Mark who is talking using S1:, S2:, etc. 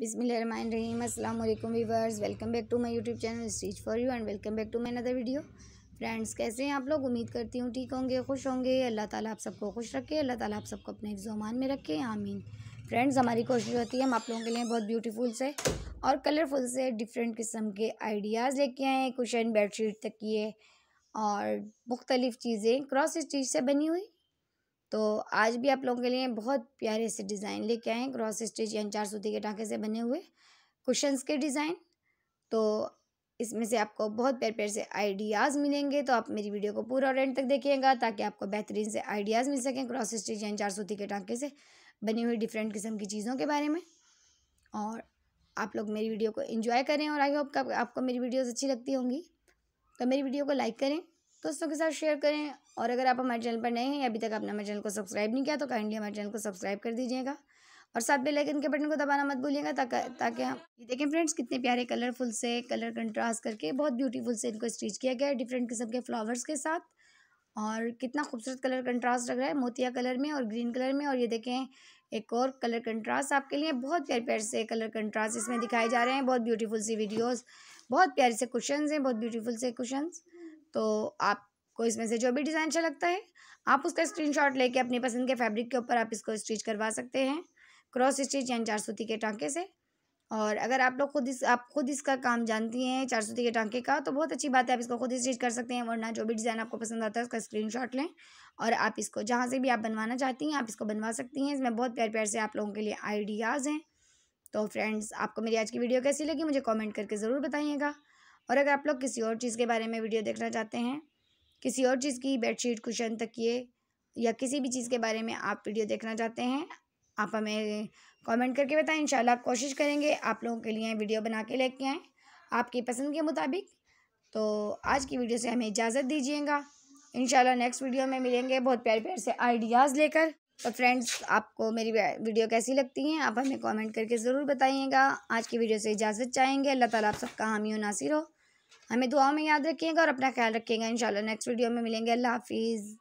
S1: बिसमीम अस्सलाम वालेकुम viewers welcome back to my YouTube channel स्टीच for you and welcome back to my another video friends कैसे हैं आप लोग उम्मीद करती हूँ ठीक होंगे खुश होंगे अल्लाह ताला आप सबको खुश रखे अल्लाह ताला आप सबको अपने जमान में रखे आमीन फ्रेंड्स हमारी कोशिश होती है हम आप लोगों के लिए बहुत ब्यूटीफुल से और कलरफुल से डिफरेंट किस्म के आइडियाज़ लेके आए हैं कुशन बेड शीट तकिए और मुख्तलिफ़ चीज़ें क्रॉस स्टीच से बनी हुई तो आज भी आप लोगों के लिए बहुत प्यारे से डिज़ाइन लेके आए हैं क्रॉस स्टिच यानी चार सूती के टाँके से बने हुए कुशंस के डिज़ाइन तो इसमें से आपको बहुत प्यार प्यार से आइडियाज़ मिलेंगे तो आप मेरी वीडियो को पूरा और एंड तक देखिएगा ताकि आपको बेहतरीन से आइडियाज़ मिल सकें क्रॉस स्टिच यानी चार सूती के टाँके से बनी हुई डिफरेंट किस्म की चीज़ों के बारे में और आप लोग मेरी वीडियो को इन्जॉय करें और आई होप आपको मेरी वीडियोज़ अच्छी लगती होंगी तो मेरी वीडियो को लाइक करें दोस्तों के साथ शेयर करें और अगर आप हमारे चैनल पर नए हैं अभी तक आपने हमारे चैनल को सब्सक्राइब नहीं किया तो काइंडली हमारे चैनल को सब्सक्राइब कर दीजिएगा और साथ में आइकन के बटन को दबाना मत भूलिएगा ताकि हम देखें फ्रेंड्स कितने प्यारे कलरफुल से कलर कंट्रास्ट करके बहुत ब्यूटीफुल से इनको स्टिच किया गया है डिफरेंट किस्म के फ्लावर्स के साथ और कितना खूबसूरत कलर कंट्रास्ट लग रहा है मोतिया कलर में और ग्रीन कलर में और ये देखें एक और कलर कंट्रास्ट आपके लिए बहुत प्यारे प्यारे से कलर कंट्रास्ट इसमें दिखाए जा रहे हैं बहुत ब्यूटीफुल सी वीडियोस बहुत प्यारे से कुशंस हैं बहुत ब्यूटीफुल से क्वेश्चन तो आपको इसमें से जो भी डिज़ाइन अच्छा लगता है आप उसका स्क्रीनशॉट लेके अपनी पसंद के फैब्रिक के ऊपर आप इसको स्टिच करवा सकते हैं क्रॉस स्टिच यानी चार सूती के टांके से और अगर आप लोग खुद इस आप खुद इसका काम जानती हैं चार सूती के टांके का तो बहुत अच्छी बात है आप इसको खुद स्टिच कर सकते हैं वरना जो भी डिज़ाइन आपको पसंद आता है उसका स्क्रीन लें और आप इसको जहाँ से भी आप बनवाना चाहती हैं आप इसको बनवा सकती हैं इसमें बहुत प्यार प्यार से आप लोगों के लिए आइडियाज़ हैं तो फ्रेंड्स आपको मेरी आज की वीडियो कैसी लगी मुझे कमेंट करके ज़रूर बताइएगा और अगर आप लोग किसी और चीज़ के बारे में वीडियो देखना चाहते हैं किसी और चीज़ की बेडशीट कुशन तकिए या किसी भी चीज़ के बारे में आप वीडियो देखना चाहते हैं आप हमें कमेंट करके बताएं इंशाल्लाह कोशिश करेंगे आप लोगों के लिए वीडियो बना के लेके आएँ आपकी पसंद के मुताबिक तो आज की वीडियो से हमें इजाज़त दीजिएगा इंशाल्लाह नेक्स्ट वीडियो में मिलेंगे बहुत प्यार प्यार से आइडियाज़ लेकर तो फ्रेंड्स आपको मेरी वीडियो कैसी लगती हैं आप हमें कमेंट करके ज़रूर बताइएगा आज की वीडियो से इजाज़त चाहेंगे अल्लाह ताला आप सबका हामी नासिर हो हमें दुआओं में याद रखिएगा और अपना ख्याल रखिएगा इन नेक्स्ट वीडियो में मिलेंगे अल्लाह हाफिज़